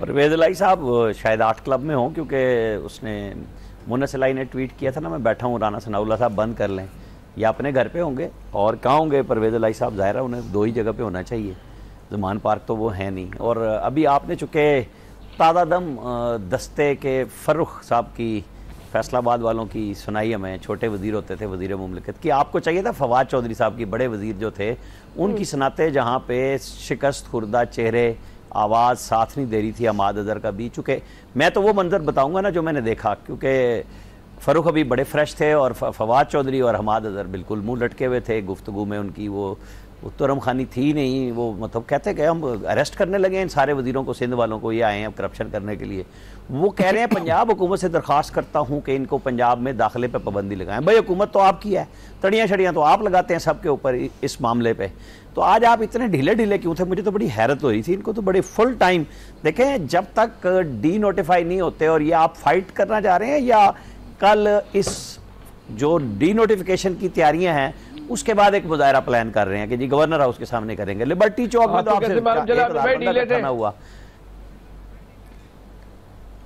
परवेज लाई साहब शायद art club में हों क्योंकि उसने मुन्सलाई ने ट्वीट किया था ना मैं बैठा हूँ राना सनाउल्ला साहब बंद कर लें या अपने घर पे होंगे और कहाँ होंगे परवेज लाई साहब ज़ाहिर उन्हें दो ही जगह पे होना चाहिए जुमान पार्क तो वो है नहीं और अभी आपने चूँकि ताज़ा दम दस्ते के फ़रुख साहब की फैसलाबाद वालों की सुनाई हमें छोटे वजीर होते थे वजीर ममलिकत कि आपको चाहिए था फवाद चौधरी साहब की बड़े वजीर जो थे उनकी हम्म। सुनाते जहाँ पे शिकस्त खुर्दा चेहरे आवाज़ साथ नहीं दे रही थी अमाद अदर का भी चूँकि मैं तो वो मंजर बताऊँगा ना जो मैंने देखा क्योंकि फ़रूख अभी बड़े फ्रेश थे और फवाद चौधरी और हमाद अदर बिल्कुल मुंह लटके हुए थे गुफ्तु में उनकी वो वो तो थी नहीं वो मतलब कहते गए हम अरेस्ट करने लगे इन सारे वजीरों को सिंध वालों को ये आए हैं करप्शन करने के लिए वो कह रहे हैं पंजाब हुकूमत से दरख्वास्त करता हूँ कि इनको पंजाब में दाखिले पर पाबंदी लगाएं भाई हुकूमत तो आपकी है तड़ियाँ छड़ियाँ तो आप लगाते हैं सबके ऊपर इस मामले पर तो आज आप इतने ढीले ढीले क्यों थे मुझे तो बड़ी हैरत हो रही थी इनको तो बड़े फुल टाइम देखें जब तक डी नोटिफाई नहीं होते और ये आप फाइट करना चाह रहे हैं या कल इस जो डी नोटिफिकेशन की तैयारियां हैं उसके बाद एक मुजाहरा प्लान कर रहे हैं कि जी गवर्नर हाउस के सामने करेंगे लिबर्टी चौक में तो, हाँ, तो आपसे तो हुआ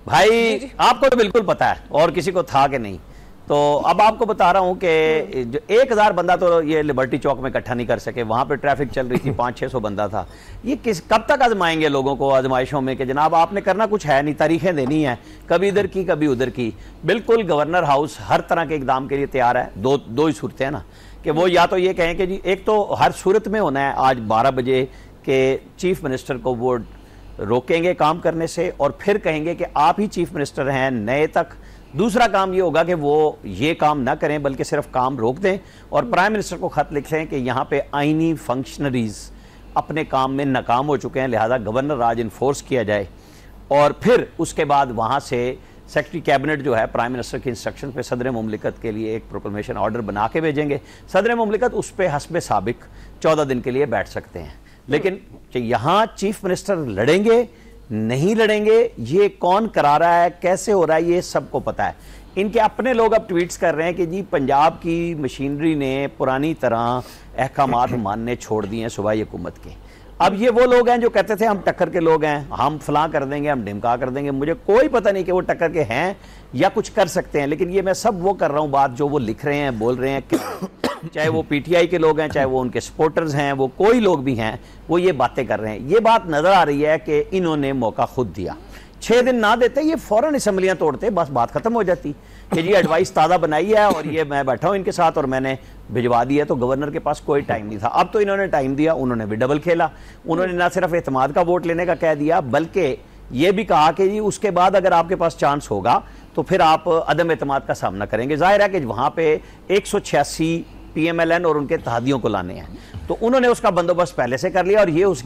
भाई आपको तो बिल्कुल पता है और किसी को था कि नहीं तो अब आपको बता रहा हूँ कि जो एक हज़ार बंदा तो ये लिबर्टी चौक में इकट्ठा नहीं कर सके वहाँ पे ट्रैफिक चल रही थी पाँच छः सौ बंदा था ये किस कब तक आजमाएंगे लोगों को आजमाइशों में कि जनाब आपने करना कुछ है नहीं तारीखें देनी है कभी इधर की कभी उधर की बिल्कुल गवर्नर हाउस हर तरह के इकदाम के लिए तैयार है दो दो ही सूरतें हैं ना कि वो या तो ये कहें कि जी एक तो हर सूरत में होना है आज बारह बजे के चीफ मिनिस्टर को वो रोकेंगे काम करने से और फिर कहेंगे कि आप ही चीफ मिनिस्टर हैं नए तक दूसरा काम ये होगा कि वो ये काम ना करें बल्कि सिर्फ काम रोक दें और हम्म। प्राइम मिनिस्टर को ख़त लिखें कि यहाँ पे आइनी फंक्शनरीज़ अपने काम में नाकाम हो चुके हैं लिहाजा गवर्नर राज इन्फोर्स किया जाए और फिर उसके बाद वहाँ से सेक्रेटरी कैबिनेट जो है प्राइम मिनिस्टर की इंस्ट्रक्शन पे सदर ममलिकत के लिए एक प्रोक्लेमेशन ऑर्डर बना के भेजेंगे सदर ममलिकत उस पर हसब सबक चौदह दिन के लिए बैठ सकते हैं लेकिन यहाँ चीफ मिनिस्टर लड़ेंगे नहीं लड़ेंगे ये कौन करा रहा है कैसे हो रहा है ये सबको पता है इनके अपने लोग अब ट्वीट्स कर रहे हैं कि जी पंजाब की मशीनरी ने पुरानी तरह अहकाम मानने छोड़ दिए हैं सूबाई हुकूमत के अब ये वो लोग हैं जो कहते थे हम टक्कर के लोग हैं हम फलां कर देंगे हम ढिमका कर देंगे मुझे कोई पता नहीं कि वो टक्कर के हैं या कुछ कर सकते हैं लेकिन ये मैं सब वो कर रहा हूँ बात जो वो लिख रहे हैं बोल रहे हैं चाहे वो पीटीआई के लोग हैं चाहे वो उनके सपोर्टर्स हैं वो कोई लोग भी हैं वो ये बातें कर रहे हैं ये बात नज़र आ रही है कि इन्होंने मौका खुद दिया छः दिन ना देते ये फ़ौरन असम्बलियां तोड़ते बस बात ख़त्म हो जाती कि जी एडवाइस ताज़ा बनाई है और ये मैं बैठा हूँ इनके साथ और मैंने भिजवा दिया तो गवर्नर के पास कोई टाइम नहीं था अब तो इन्होंने टाइम दिया उन्होंने भी डबल खेला उन्होंने ना सिर्फ एतमाद का वोट लेने का कह दिया बल्कि ये भी कहा कि जी उसके बाद अगर आपके पास चांस होगा तो फिर आप अदम अतमाद का सामना करेंगे जाहिर है कि वहाँ पे एक सौ छियासी पीएमएलएन और उनके तहादियों को लाने हैं तो उन्होंने उसका बंदोबस्त पहले से कर लिया और ये उस